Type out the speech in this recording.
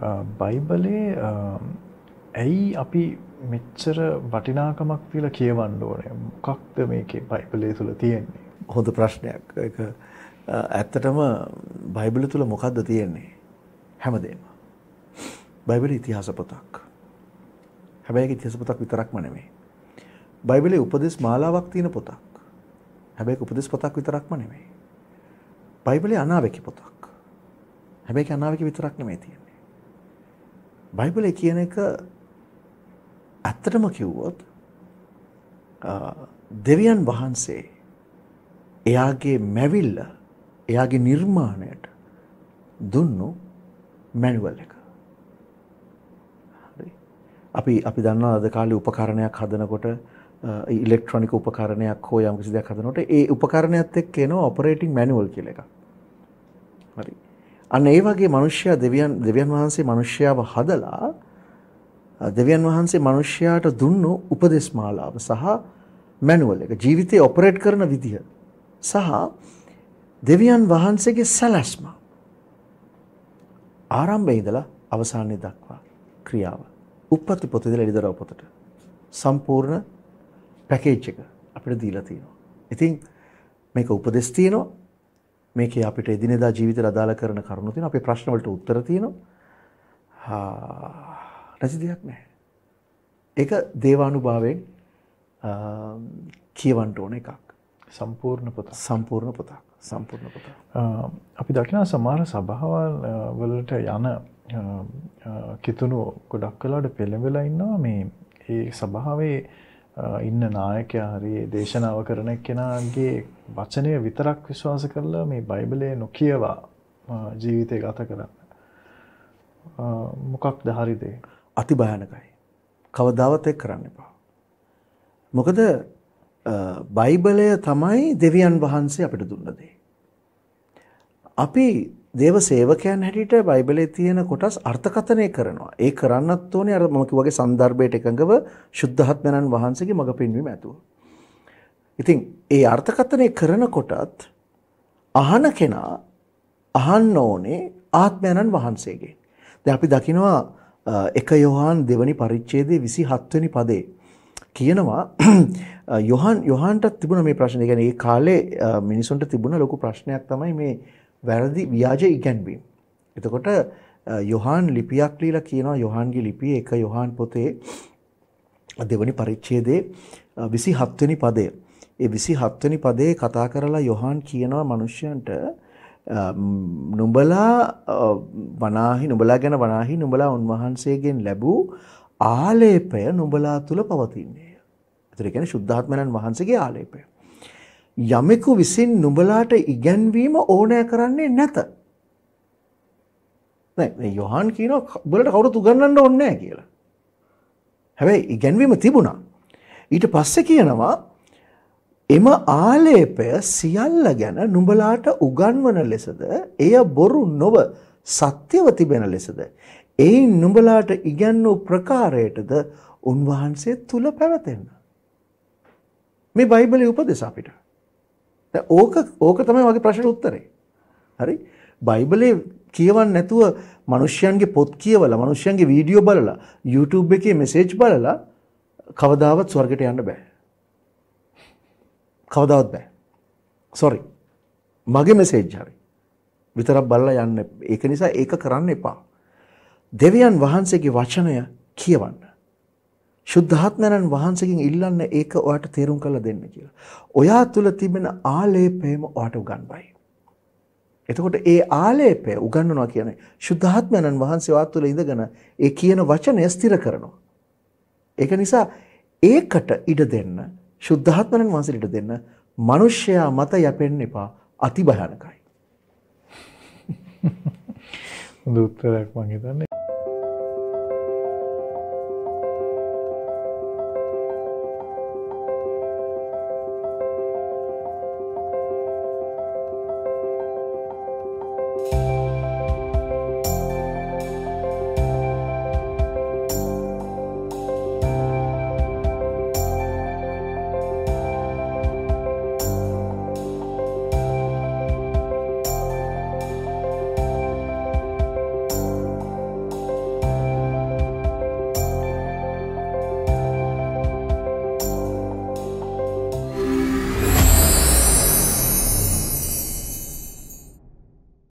බයිබලේ ඇයි අපි මෙච්චර වටිනාකමක් කියලා කියවන්න ඕනේ මොකක්ද මේකේ බයිබලේ තුළ තියෙන්නේ හොඳ ප්‍රශ්නයක් ඇත්තටම බයිබල තුළ මොකක්ද තියෙන්නේ හැමදේම බයිබල ඉතිහාස පොතක් හැබැයි ඉතිහාස පොතක් විතරක්ම නෙමේ බයිබලේ උපදෙස් මාලාවක් තියෙන පොතක් හැබැයි උපදෙස් පොතක් විතරක්ම නෙමේ බයිබලේ අනාවැකි පොතක් හැබැයි අනාවැකි විතරක් නෙමේ තියෙන බයිබලේ කියන එක ඇත්තටම කිව්වොත් දෙවියන් වහන්සේ එයාගේ මැවිල්ල එයාගේ නිර්මාණයට දුන්නු මැනුවල් එක. අපි අපි දන්නවා අද කාලේ උපකරණයක් හදනකොට ඉලෙක්ට්‍රොනික උපකරණයක් හෝ යම් කිසි දෙයක් හදනකොට ඒ උපකරණයත් එක්ක එනවා ඔපරේටිං මැනුවල් කියලා එකක්. හරි. අන්න ඒ වගේ මිනිස්සයා දෙවියන් දෙවියන් වහන්සේ මිනිස්සයාව හදලා දෙවියන් වහන්සේ මිනිස්සයාට දුන්නු උපදේශ මාලාව සහ මැනුවල් එක ජීවිතේ ඔපරේට් කරන විදිහ සහ දෙවියන් වහන්සේගේ සැලැස්ම ආරම්භයේ ඉඳලා අවසානයේ දක්වා ක්‍රියාව උප්පත්ති පොතේ ඉඳලා ඉදරව පොතට සම්පූර්ණ පැකේජ් එක අපිට දීලා තියෙනවා. ඉතින් මේක උපදෙස් තියෙනවා මේකේ අපිට එදිනෙදා ජීවිතය අදාළ කරන කරුණු තියෙනවා. අපේ ප්‍රශ්න වලට උත්තර තියෙනවා. නැසි දෙයක් නැහැ. ඒක දේවානුභාවයෙන් කියවන්න ඕන එකක්. සම්පූර්ණ පොත. සම්පූර්ණ පොත. සම්පූර්ණ පොත. අපි දකින සමහර සභාවල් වලට යන කිතුණු ගොඩක් කලාට පෙළඹලා ඉන්නවා මේ ඒ සභාවේ ඉන්න නායකයා හරි දේශනාව කරන කෙනාගේ වචනය විතරක් විශ්වාස කරලා මේ බයිබලයේ නොකියවා ජීවිතය ගත කරන්න. මොකක්ද හරිද? අති භයානකයි. කවදාවත් ඒක කරන්න එපා. මොකද බයිබලය තමයි දෙවියන් වහන්සේ අපිට දුන්න දේ. අපි දේව සේවකයන් හැටියට බයිබලේ තියෙන කොටස් අර්ථකථනය කරනවා. ඒ කරන්නත් ඕනේ අර මම කිව්වාගේ સંદર્ભයට එකඟව සුද්ධහත්මනන් වහන්සේගේ මඟ පෙන්වීම ඇතුව. ඉතින් ඒ අර්ථකථනය කරනකොටත් අහන කෙනා අහන්න ඕනේ ආත්මයන්න් වහන්සේගේ. දැන් අපි දකිනවා එක යොහාන් දෙවනි පරිච්ඡේදයේ 27 වෙනි පදේ කියනවා යොහන් යොහන්ට තිබුණ මේ ප්‍රශ්නේ. ඒ කියන්නේ ඒ කාලේ මිනිසුන්ට තිබුණ ලොකු ප්‍රශ්නයක් තමයි මේ වැරදි ව්‍යාජ ඉගැන්වීම්. එතකොට යොහාන් ලිපියක් ලීලා කියනවා යොහන්ගේ ලිපිය එක යොහාන් පොතේ දෙවනි පරිච්ඡේදයේ 27 වෙනි පදය. ඒ 27 වෙනි පදයේ කතා කරලා යොහාන් කියනවා මිනිසයන්ට නුඹලා වනාහි නුඹලා ගැන වනාහි නුඹලා උන්වහන්සේගෙන් ලැබූ ආලේපය නුඹලා තුල පවතින්නේ. ඒතර කියන්නේ සුද්ධාත්මයන් වහන්සේගේ ආලේපය. යමෙකු විසින් නුඹලාට ඉගැන්වීම ඕනෑ කරන්නේ නැත. නෑ යොහන් කියන බලට කවුරුත් උගන්වන්න ඕනේ නැහැ කියලා. හැබැයි ඉගැන්වීම තිබුණා. ඊට පස්සේ කියනවා එම ආලේපය සියල්ල ගැන නුඹලාට උගන්වන ලෙසද එය බොරු නොව සත්‍යව තිබෙන ලෙසද එයින් නුඹලාට ඉගැන්වූ ප්‍රකාරයටද උන්වහන්සේ තුල පැවතෙන්න. මේ බයිබලයේ උපදෙස අපිට. ඕක ඕක තමයි වගේ ප්‍රශ්නට උත්තරේ. හරි? බයිබලේ කියවන්න නැතුව මිනිස්යන්ගේ පොත් කියවලා මිනිස්යන්ගේ වීඩියෝ බලලා YouTube එකේ මෙසේජ් බලලා කවදාවත් ස්වර්ගයට යන්න බෑ. කවදාවත් බෑ. සොරි. මගේ මෙසේජ් හරි. විතරක් බලලා යන්න. ඒක නිසා ඒක කරන්න එපා. දෙවියන් වහන්සේගේ වචනය කියවන්න. සුද්ධාත්මයන් වහන්සේගෙන් ඉල්ලන්න ඒක ඔයාට තේරුම් කරලා දෙන්න කියලා. ඔයා තුල තිබෙන ආලේපයම ඔයාට උගන්වයි. එතකොට ඒ ආලේපය උගන්වනවා කියන්නේ සුද්ධාත්මයන් වහන්සේ ඔයා තුල ඉඳගෙන ඒ කියන වචනය ස්ථිර කරනවා. ඒක නිසා ඒකට ඉඩ දෙන්න සුද්ධාත්මයන් වහන්සේට ඉඩ දෙන්න මිනිස්සයා මත යැපෙන්න එපා අති භයානකයි. හොඳ උත්තරයක් මම හිතන්නේ